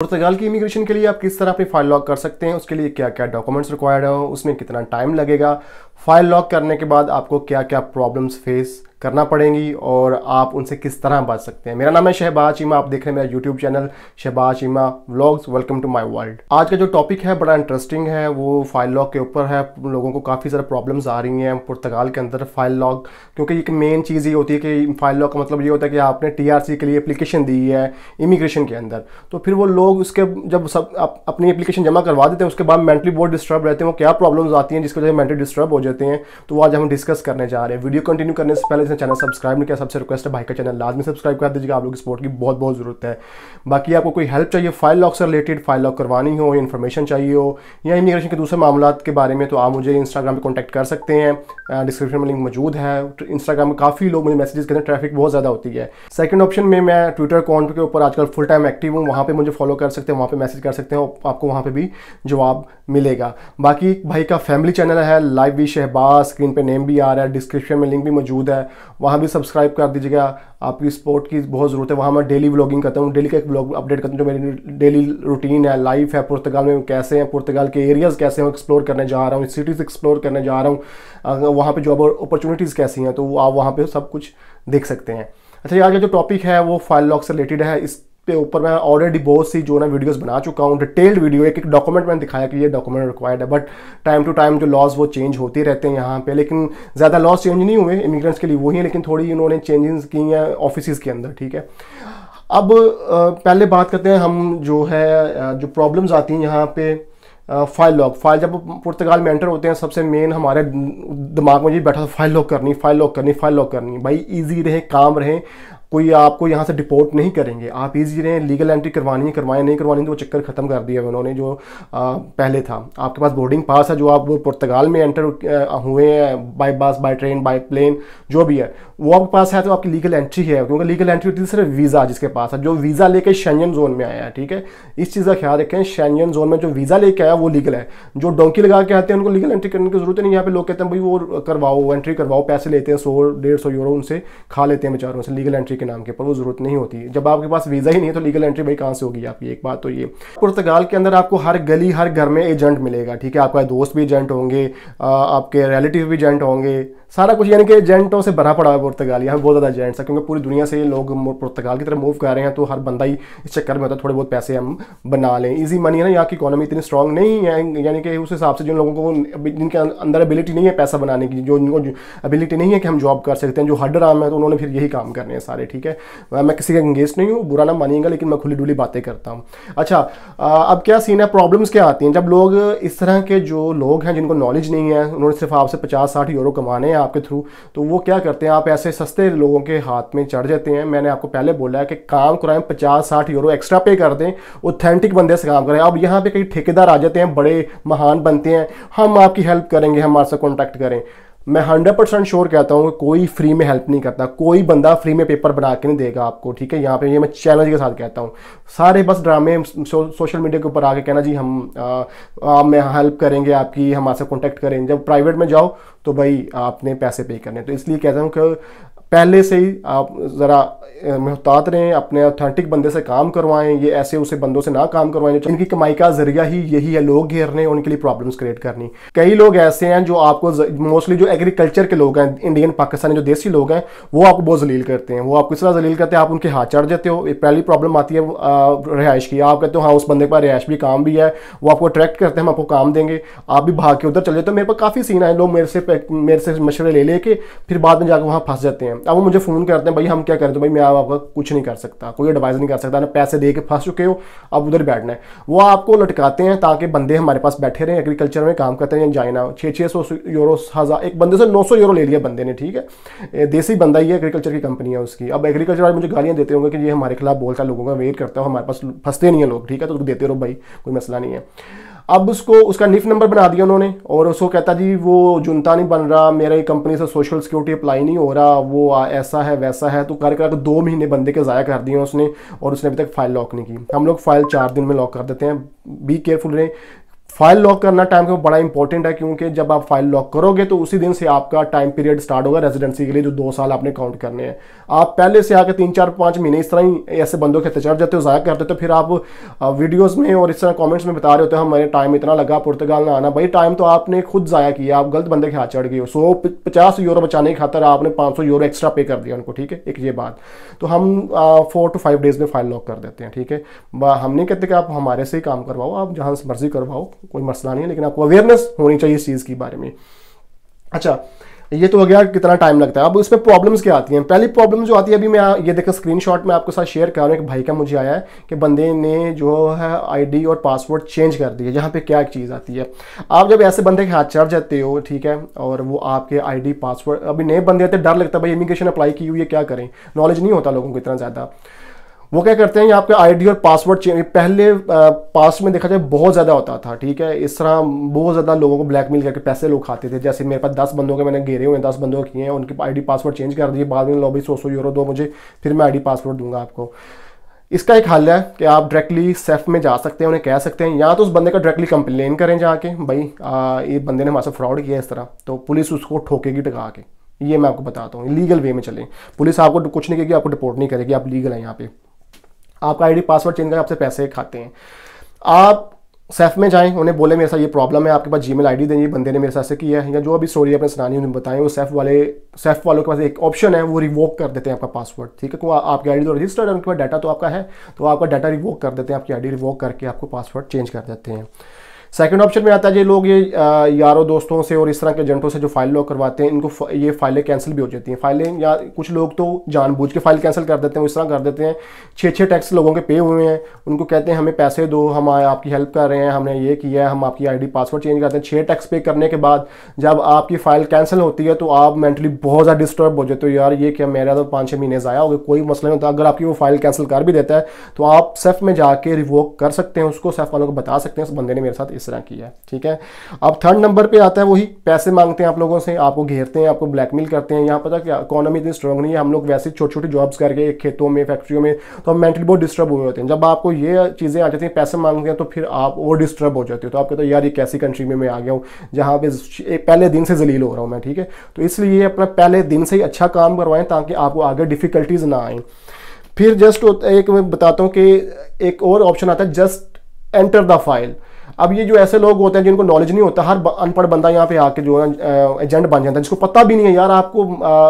पुर्तगाल की इमिग्रेशन के लिए आप किस तरह अपनी फाइल लॉक कर सकते हैं उसके लिए क्या क्या डॉक्यूमेंट्स रिक्वायर्ड है उसमें कितना टाइम लगेगा फाइल लॉक करने के बाद आपको क्या क्या प्रॉब्लम्स फेस करना पड़ेंगी और आप उनसे किस तरह बच सकते हैं मेरा नाम है शहबाज चीमा आप देख रहे हैं मेरा YouTube channel Shahbaz Cheema vlogs welcome to my world आज का जो टॉपिक है बड़ा इंटरेस्टिंग है वो फाइल लॉक के ऊपर है लोगों को काफ़ी सारे प्रॉब्लम्स आ रही हैं पुर्तगाल के अंदर फाइल लॉक क्योंकि एक मेन चीज़ ये होती है कि फाइल लॉक का मतलब ये होता है कि आपने टी के लिए अप्लीकेशन दी है इमिग्रेशन के अंदर तो फिर वो लोग उसके जब सब अपनी अप्लीकेशन जमा करवा देते हैं उसके बाद मेंटली बहुत डिस्टर्ब रहते हैं वो क्या प्रॉब्लम्स आती हैं जिसकी वजह से मेंटली डिस्टर्ब हो जाते हैं तो आज हम डिस्कस करने जा रहे हैं वीडियो कंटिन्यू करने से पहले चैनल सब्सक्राइब नहीं किया सबसे रिक्वेस्ट है भाई का चैनल लाजमी सब्सक्राइब कर दीजिएगा आप लोग सपोर्ट की बहुत बहुत ज़रूरत है बाकी आपको कोई हेल्प चाहिए फाइल लॉक से रिलेटेड फाइल लॉक करवानी हो या इन्फॉर्मेशन चाहिए हो या इमिग्रेशन के दूसरे मामला के बारे में तो आप मुझे इंस्टाग्राम पर कॉन्टैक्ट कर सकते हैं डिस्क्रिप्शन में लिंक मौजूद है इंस्टाग्राम तो में काफ़ी लोग मुझे मैसेजेस करते हैं ट्रैफिक बहुत ज़्यादा होती है सेकंड ऑप्शन में मैं ट्विटर अकाउंट के ऊपर आजकल फुल टाइम एक्टिव हूँ वहाँ पर मुझे फॉलो कर सकते हैं वहाँ पर मैसेज कर सकते हैं आपको वहाँ पर भी जवाब मिलेगा बाकी भाई का फैमिली चैनल है लाइव विश शहबाज स्क्रीन पे नेम भी आ रहा है डिस्क्रिप्शन में लिंक भी मौजूद है वहाँ भी सब्सक्राइब कर दीजिएगा आपकी सपोर्ट की बहुत ज़रूरत है वहाँ मैं डेली व्लॉगिंग करता हूँ डेली का एक ब्लॉग अपडेट करता हूँ जो मेरी डेली रूटीन है लाइफ है पुर्तगाल में कैसे हैं पुर्तगाल के एरियाज़ कैसे हैं एक्सप्लोर करने जा रहा हूँ सिटीज़ एक्सप्लोर करने जा रहा हूँ वहाँ पर जॉब अपॉर्चुनिटीज़ कैसी हैं तो आप वहाँ पर सब कुछ देख सकते हैं अच्छा ये आज का जो टॉपिक है वो फाइल लॉक से रिलेटेड है इस पे ऊपर मैं ऑलरेडी बहुत सी जो ना वीडियोस बना चुका हूँ डिटेल्ड वीडियो एक एक डॉक्यूमेंट मैंने दिखाया कि ये डॉक्यूमेंट रिक्वायर्ड है बट टाइम टू टाइम जो लॉज वो चेंज होते रहते हैं यहाँ पे लेकिन ज़्यादा लॉज चेंज नहीं हुए इमिग्रेंट्स के लिए वही है लेकिन थोड़ी इन्होंने चेंजेस की हैं ऑफिस के अंदर ठीक है अब पहले बात करते हैं हम जो है जो प्रॉब्लम्स आती हैं यहाँ पे फाइल लॉक फाइल जब पुर्तगाल में एंटर होते हैं सबसे मेन हमारे दिमाग में ये बैठा था फाइल लॉक करनी फाइल लॉक करनी फाइल लॉक करनी भाई इजी रहे काम रहे कोई आपको यहाँ से डिपोर्ट नहीं करेंगे आप इजी रहें लीगल एंट्री करवानी है करवाएं नहीं करवानी तो वो चक्कर ख़त्म कर दिया है उन्होंने जो आ, पहले था आपके पास बोर्डिंग पास है जो आप पुर्तगाल में एंटर हुए हैं बाय बस बाई ट्रेन बाई प्लेन जो भी है वो आपके पास है तो आपकी लीगल एंट्री है क्योंकि लीगल एंट्री होती है सिर्फ वीज़ा जिसके पास है जो वीज़ा लेके शैनजन जोन में आया है ठीक है इस चीज़ का ख्याल रखें शैनजन जोन में जो वीज़ा लेके आया वो लीगल है जो डोंकी लगा के आते हैं उनको लीगल एंट्री करने की ज़रूरत नहीं यहाँ पे लोग कहते हैं भाई वो करवाओ एंट्री करवाओ पैसे लेते हैं सौ डेढ़ सौ यूरो उनसे खा लेते हैं बेचारों से लीगल एंट्री के नाम के ऊपर वो ज़रूरत नहीं होती जब आपके पास वीज़ा ही नहीं है तो लीगल एंट्री भाई कहाँ से होगी आपकी एक बात तो ये पुर्तगाल के अंदर आपको हर गली हर घर में एजेंट मिलेगा ठीक है आपका दोस्त भी एजेंट होंगे आपके रिलेटिव भी एजेंट होंगे सारा कुछ यानी कि एजेंटों से भरा पड़ा है पुर्तगाल यहाँ बहुत ज़्यादा एजेंट्स है क्योंकि पूरी दुनिया से लोग पुर्तगाल की तरफ मूव कर रहे हैं तो हर बंदा ही इस चक्कर में होता है थोड़े बहुत पैसे हम बना लें इजी मनी है ना यहाँ की इकोनॉमी इतनी स्ट्रांग नहीं है यानी कि उस हिसाब से जिन लोगों को जिनके अं-, अंदर एबिलिटी नहीं है पैसा बनाने की जो इनको एबिलिटी नहीं है कि हम जॉब कर सकते हैं जो हडराम है तो उन्होंने फिर यही काम करने हैं सारे ठीक है मैं किसी का इंगेज नहीं हूँ बुरा ना मानिएगा लेकिन मैं खुली डुली बातें करता हूँ अच्छा अब क्या सीन है प्रॉब्लम्स क्या आती हैं जब लोग इस तरह के जो लोग हैं जिनको नॉलेज नहीं है उन्होंने सिर्फ आपसे पचास साठ यूरो कमाने हैं आपके थ्रू तो वो क्या करते हैं आप ऐसे सस्ते लोगों के हाथ में चढ़ जाते हैं मैंने आपको पहले बोला है कि काम कराएं पचास साठ यूरो एक्स्ट्रा पे कर दें ऑथेंटिक बंदे से काम करें अब यहाँ पे कई ठेकेदार आ जाते हैं बड़े महान बनते हैं हम आपकी हेल्प करेंगे हमारे साथ कॉन्टैक्ट करें मैं हंड्रेड परसेंट श्योर कहता हूँ कि कोई फ्री में हेल्प नहीं करता कोई बंदा फ्री में पेपर बना के नहीं देगा आपको ठीक है यहाँ पे ये मैं चैलेंज के साथ कहता हूँ सारे बस ड्रामे सो, सोशल मीडिया के ऊपर आके कहना जी हम आप आ, मैं हेल्प करेंगे आपकी हमारे आपसे कॉन्टैक्ट करेंगे जब प्राइवेट में जाओ तो भाई आपने पैसे पे करने तो इसलिए कहता हूँ कि पहले से ही आप ज़रा मेहतात रहें अपने ऑथेंटिक बंदे से काम करवाएं ये ऐसे उसे बंदों से ना काम करवाएं इनकी कमाई का जरिया ही यही है लोग घेरने उनके लिए प्रॉब्लम्स क्रिएट करनी कई लोग ऐसे हैं जो आपको मोस्टली जो एग्रीकल्चर के लोग हैं इंडियन पाकिस्तानी जो देसी लोग हैं वो आपको बहुत जलील करते हैं वो आपको इस तरह जलील करते हैं आप उनके हाथ चढ़ जाते हो पहली प्रॉब्लम आती है रिहाइश की आप कहते हो हाँ उस बंदे के पास रिहाइश भी काम भी है वो आपको अट्रैक्ट करते हैं हम आपको काम देंगे आप भी भाग के उधर चले जाते हो मेरे पास काफ़ी सीन आए लोग मेरे से मेरे से मशवरे ले लेके फिर बाद में जाकर वहाँ फंस जाते हैं अब वो मुझे फ़ोन करते हैं भाई हम क्या करें तो भाई मैं आपका कुछ नहीं कर सकता कोई एडवाइस नहीं कर सकता ना पैसे दे के फंस चुके हो अब उधर बैठना है वो आपको लटकाते हैं ताकि बंदे हमारे पास बैठे रहें एग्रीकल्चर में काम करते हैं जाइना छः छः सौ यूरो हज़ार एक बंदे से नौ सौ यूरो ले लिया बंदे ने ठीक है देसी बंदा ही है एग्रीकल्चर की कंपनी है उसकी अब एग्रीकल्चर वाले मुझे गालियाँ देते होंगे कि ये हमारे खिलाफ बोलता लोगों का वेट करता हो हमारे पास फंसते नहीं है लोग ठीक है तो देते रहो भाई कोई मसला नहीं है अब उसको उसका निफ नंबर बना दिया उन्होंने और उसको कहता जी वो जुनता नहीं बन रहा मेरा ये कंपनी से सोशल सिक्योरिटी अप्लाई नहीं हो रहा वो ऐसा है वैसा है तो कर कर दो महीने बंदे के ज़ाया कर दिए उसने और उसने अभी तक फाइल लॉक नहीं की हम लोग फाइल चार दिन में लॉक कर देते हैं बी केयरफुल रहें फाइल लॉक करना टाइम का बड़ा इंपॉर्टेंट है क्योंकि जब आप फाइल लॉक करोगे तो उसी दिन से आपका टाइम पीरियड स्टार्ट होगा रेजिडेंसी के लिए जो दो साल आपने काउंट करने हैं आप पहले से आके तीन चार पाँच महीने इस तरह ही ऐसे बंदों के चढ़ जाते हो ज़ाया करते हो तो फिर आप वीडियोस में और इस तरह कॉमेंट्स में बता रहे होते हमारे टाइम इतना लगा पुर्तगाल ना आना भाई टाइम तो आपने खुद ज़ाया किया आप गलत बंदे के हाथ चढ़ गए हो सो पचास यूरो बचाने की खातर आपने पाँच सौ यूरो एक्स्ट्रा पे कर दिया उनको ठीक है एक ये बात तो हम फोर टू फाइव डेज़ में फाइल लॉक कर देते हैं ठीक है हम नहीं कहते कि आप हमारे से ही काम करवाओ आप जहाँ से मर्जी करवाओ कोई मसला नहीं है लेकिन आपको अवेयरनेस होनी चाहिए इस चीज़ के बारे में अच्छा ये तो हो गया कितना टाइम लगता है अब इसमें प्रॉब्लम्स क्या आती हैं पहली प्रॉब्लम जो आती है अभी मैं ये स्क्रीन स्क्रीनशॉट में आपके साथ शेयर कर रहा हूँ एक भाई का मुझे आया है कि बंदे ने जो है आईडी और पासवर्ड चेंज कर दिया यहाँ पे क्या एक चीज़ आती है आप जब ऐसे बंदे के हाथ चढ़ जाते हो ठीक है और वो आपके आई पासवर्ड अभी नए बंदे आते तो डर लगता है भाई इमिग्रेशन अप्लाई की हुई है क्या करें नॉलेज नहीं होता लोगों को इतना ज़्यादा वो क्या करते हैं ये आपका आईडी और पासवर्ड चेंज पहले पास में देखा जाए बहुत ज़्यादा होता था ठीक है इस तरह बहुत ज़्यादा लोगों को ब्लैकमेल करके पैसे लोग खाते थे जैसे मेरे पास दस बंदों के मैंने घेरे हुए हैं दस बंदों किए हैं उनके आईडी पासवर्ड चेंज कर दिए बाद में लो भाई सौ सौ यूरो दो मुझे फिर मैं आई पासवर्ड दूंगा आपको इसका एक हल है कि आप डायरेक्टली सेफ में जा सकते हैं उन्हें कह सकते हैं या तो उस बंदे का डायरेक्टली कंप्लेन करें जाके भाई ये बंदे ने हमारे फ्रॉड किया इस तरह तो पुलिस उसको ठोकेगी टका के ये मैं आपको बताता हूँ लीगल वे में चलें पुलिस आपको कुछ नहीं कहेगी आपको डिपोर्ट नहीं करेगी आप लीगल हैं यहाँ पे आपका आईडी पासवर्ड चेंज करें आपसे पैसे खाते हैं आप सेफ में जाएं उन्हें बोले मेरे साथ ये प्रॉब्लम है आपके पास जी मेल आई डी दें बंदे ने मेरे साथ से किया है या जो अभी स्टोरी अपने सुनानी उन्हें बताएं वो सेफ वाले सेफ वालों के पास एक ऑप्शन है वो रिवोक कर देते हैं आपका पासवर्ड ठीक है क्योंकि तो आपकी आई डी तो रजिस्टर्ड है उनके पास डाटा तो आपका है तो आपका डाटा रिवोक कर देते हैं आपकी आई डी रिवोक करके आपको पासवर्ड चेंज कर देते हैं सेकंड ऑप्शन में आता है ये लोग ये यारों दोस्तों से और इस तरह के एजेंटों से जो फाइल लॉक करवाते हैं इनको ये फाइलें कैंसिल भी हो जाती हैं फाइलें या कुछ लोग तो जानबूझ के फाइल कैंसिल कर देते हैं इस तरह कर देते हैं छः छः टैक्स लोगों के पे हुए हैं उनको कहते हैं हमें पैसे दो हम आपकी हेल्प कर रहे हैं हमने ये किया है हम आपकी आई पासवर्ड चेंज करते हैं छः टैक्स पे करने के बाद जब आपकी फाइल कैंसिल होती है तो आप मेंटली बहुत ज़्यादा डिस्टर्ब हो जाते हो यार ये क्या मेरा तो पाँच छः महीने ज़ाया हो गया कोई मसला नहीं होता अगर आपकी वो फाइल कैंसिल कर भी देता है तो आप सेफ में जाके रिवोक कर सकते हैं उसको सेफ वालों को बता सकते हैं उस बंदे ने मेरे साथ इस तरह की है ठीक है अब थर्ड नंबर पे आता है वही पैसे मांगते हैं आप लोगों से आपको घेरते हैं आपको ब्लैकमेल करते हैं यहाँ पता क्या इकोनॉमी इतनी स्ट्रॉन्ग नहीं है हम लोग वैसे छोटे छोटे जॉब्स करके खेतों में फैक्ट्रियों में तो हम मेंटली बहुत डिस्टर्ब हुए होते हैं जब आपको ये चीज़ें आ जाती हैं पैसे मांगते हैं तो फिर आप और डिस्टर्ब हो जाते हो तो आप कहते हो यार ये कैसी कंट्री में मैं आ गया हूँ जहाँ पे पहले दिन से जलील हो रहा हूँ मैं ठीक है तो इसलिए अपना पहले दिन से ही अच्छा काम करवाएं ताकि आपको आगे डिफ़िकल्टीज ना आए फिर जस्ट एक मैं बताता हूँ कि एक और ऑप्शन आता है जस्ट एंटर द फाइल अब ये जो ऐसे लोग होते हैं जिनको नॉलेज नहीं होता हर अनपढ़ बंदा यहाँ पे आके जो है एजेंट बन जाता है जिसको पता भी नहीं है यार आपको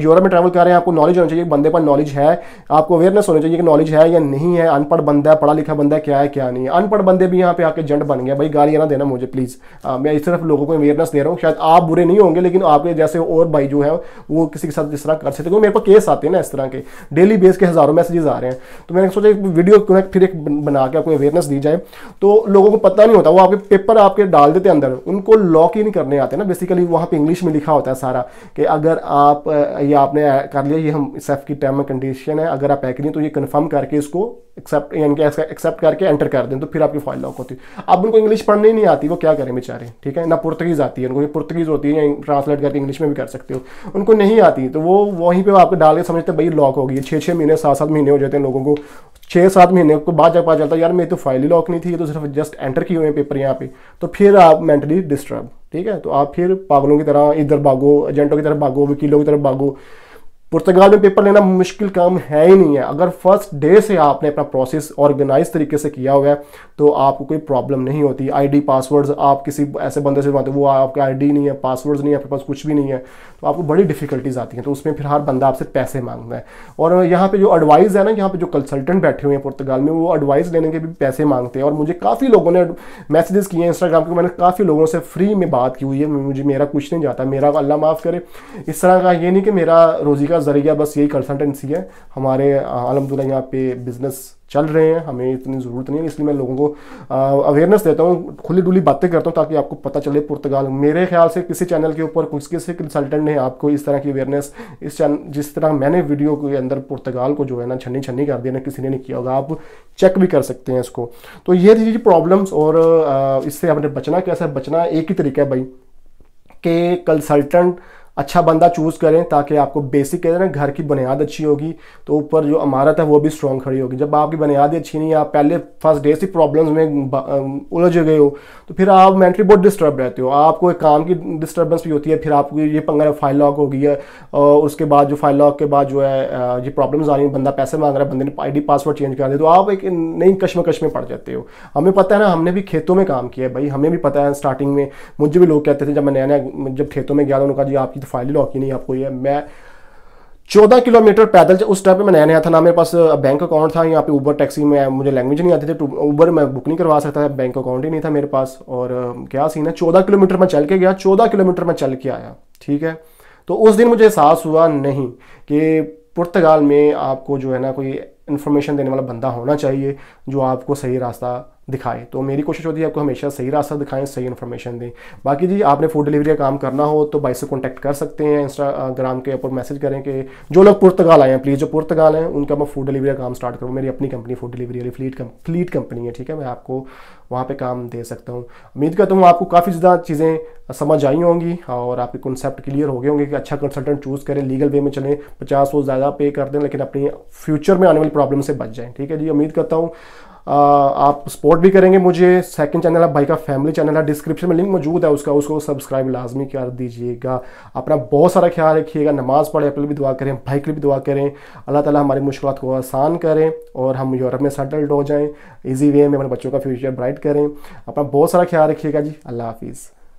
यूरोप में ट्रैवल कर रहे हैं आपको नॉलेज होना चाहिए बंदे पर नॉलेज है आपको अवेयरनेस होनी चाहिए कि नॉलेज है या नहीं है अनपढ़ बंदा है पढ़ा लिखा बंदा है क्या है क्या नहीं है अनपढ़ बंदे भी यहाँ पे आके एजेंट बन गया भाई गाड़ी ना देना मुझे प्लीज़ मैं इस तरफ लोगों को अवेयरनेस दे रहा हूँ शायद आप बुरे नहीं होंगे लेकिन आपके जैसे और भाई जो है वो किसी के साथ जिस तरह कर सकते क्योंकि मेरे पास केस आते हैं ना इस तरह के डेली बेस के हज़ारों मैसेजेस आ रहे हैं तो मैंने सोचा एक वीडियो फिर एक बना के आपको अवेयरनेस दी जाए तो लोगों को पता नहीं होता वो आपके पेपर आपके डाल देते अंदर उनको लॉक इन करने आते हैं ना बेसिकली वहाँ पे इंग्लिश में लिखा होता है सारा कि अगर आप ये आपने कर लिया ये हम सेफ की टर्म कंडीशन है अगर आप एग्री तो ये कन्फर्म करके इसको एक्सेप्ट यानी कि एक्सेप्ट करके एंटर कर दें तो फिर आपकी फाइल लॉक होती है अब उनको इंग्लिश पढ़ने ही नहीं आती वो क्या करें बेचारे ठीक है ना पुर्तगीज़ आती है उनको पुर्तगीज़ होती है ट्रांसलेट करके इंग्लिश में भी कर सकते हो उनको नहीं आती तो वो वहीं पर आपको डाल के समझते हैं भाई लॉक होगी छः छः महीने सात सात महीने हो जाते हैं लोगों को छः सात महीने को बाद जब पता चलता यार मेरी तो फाइल ही लॉक नहीं थी ये तो सिर्फ जस्ट एंटर किए हुए पेपर पेपर यहाँ पे तो फिर आप मेंटली डिस्टर्ब ठीक है तो आप फिर पागलों की तरह इधर भागो एजेंटों की तरफ भागो वकीलों की तरफ भागो पुर्तगाल में पेपर लेना मुश्किल काम है ही नहीं है अगर फर्स्ट डे से आपने अपना प्रोसेस ऑर्गेनाइज तरीके से किया हुआ है तो आपको कोई प्रॉब्लम नहीं होती आईडी पासवर्ड्स आप किसी ऐसे बंदे से बनते वो आपका आईडी नहीं है पासवर्ड्स नहीं है आपके पास कुछ भी नहीं है तो आपको बड़ी डिफिकल्टीज आती हैं तो उसमें फिर हर बंदा आपसे पैसे मांगता है और यहाँ पर जो एडवाइस है ना यहाँ पर जो कंसल्टेंट बैठे हुए हैं पुर्तगाल में वो एडवाइस लेने के भी पैसे मांगते हैं और मुझे काफ़ी लोगों ने मैसेजेस किए हैं इंस्टाग्राम के मैंने काफ़ी लोगों से फ्री में बात की हुई है मुझे मेरा कुछ नहीं जाता मेरा अल्लाह माफ़ करे इस तरह का ये नहीं कि मेरा रोज़ी का का ज़रिया बस यही कंसल्टेंसी है हमारे अलहमदिल्ला यहाँ पे बिज़नेस चल रहे हैं हमें इतनी ज़रूरत नहीं है इसलिए मैं लोगों को अवेयरनेस देता हूँ खुली डुली बातें करता हूँ ताकि आपको पता चले पुर्तगाल मेरे ख्याल से किसी चैनल के ऊपर कुछ किसी कंसल्टेंट ने आपको इस तरह की अवेयरनेस इस चैनल जिस तरह मैंने वीडियो के अंदर पुर्तगाल को जो है ना छन्नी छन्नी कर दिया ना किसी ने नहीं किया होगा आप चेक भी कर सकते हैं इसको तो ये थी प्रॉब्लम्स और इससे हमने बचना कैसा बचना एक ही तरीका है भाई के कंसल्टेंट अच्छा बंदा चूज़ करें ताकि आपको बेसिक कहते हैं घर की बुनियाद अच्छी होगी तो ऊपर जो इमारत है वो भी स्ट्रॉन्ग खड़ी होगी जब आपकी बुनियाद अच्छी नहीं है आप पहले फर्स्ट डे से प्रॉब्लम्स में उलझ गए हो तो फिर आप मेंटली बहुत डिस्टर्ब रहते हो आपको एक काम की डिस्टर्बेंस भी होती है फिर आपको ये पंगा फाइल लॉक हो गई है और उसके बाद जो फाइल लॉक के बाद जो है ये प्रॉब्लम्स आ रही है बंदा पैसे मांग रहा है बंदे ने आई पासवर्ड चेंज कर दिया तो आप एक नई कश्मकश में पड़ जाते हो हमें पता है ना हमने भी खेतों में काम किया है भाई हमें भी पता है स्टार्टिंग में मुझे भी लोग कहते थे जब मैं नया नया जब खेतों में गया था उन्होंने कहा जी आपकी तो फाइनली लॉक ही नहीं आपको ये मैं चौदह किलोमीटर पैदल उस टाइम पे मैं नया नया था ना मेरे पास बैंक अकाउंट था यहाँ पे ऊबर टैक्सी में मुझे लैंग्वेज नहीं आती थी ऊबर मैं बुक नहीं करवा सकता था बैंक अकाउंट ही नहीं था मेरे पास और क्या सीन है चौदह किलोमीटर मैं चल के गया चौदह किलोमीटर मैं चल के आया ठीक है तो उस दिन मुझे एहसास हुआ नहीं कि पुर्तगाल में आपको जो है ना कोई इन्फॉर्मेशन देने वाला बंदा होना चाहिए जो आपको सही रास्ता दिखाए तो मेरी कोशिश होती है आपको हमेशा सही रास्ता दिखाएं सही इन्फॉर्मेशन दें बाकी जी आपने फूड डिलीवरी का काम करना हो तो बाई से कॉन्टैक्ट कर सकते हैं इंस्टाग्राम के ऊपर मैसेज करें कि जो लोग पुर्तगाल आए हैं प्लीज़ जो पुर्तगाल हैं उनका मैं फूड डिलीवरी का काम स्टार्ट करूँ मेरी अपनी कंपनी फूड डिलीवरी वाली फ्लीट कम, फ्लीट कंपनी है ठीक है मैं आपको वहाँ पर काम दे सकता हूँ उम्मीद करता हूँ आपको काफ़ी ज़्यादा चीज़ें समझ आई होंगी और आपके कॉन्सेप्ट क्लियर हो गए होंगे कि अच्छा कंसल्टेंट चूज़ करें लीगल वे में चलें पचास सौ ज़्यादा पे कर दें लेकिन अपनी फ्यूचर में आने वाली प्रॉब्लम से बच जाएँ ठीक है जी उम्मीद करता हूँ आप सपोर्ट भी करेंगे मुझे सेकंड चैनल है भाई का फैमिली चैनल है डिस्क्रिप्शन में लिंक मौजूद है उसका उसको सब्सक्राइब लाजमी कर दीजिएगा अपना बहुत सारा ख्याल रखिएगा नमाज़ पढ़े अपने भी दुआ करें भाई के लिए भी दुआ करें अल्लाह ताला हमारी मुश्किल को आसान करें और हम यूरोप में सेटल्ड हो जाएँ ईजी वे में अपने बच्चों का फ्यूचर ब्राइट करें अपना बहुत सारा ख्याल रखिएगा जी अल्लाह हाफिज़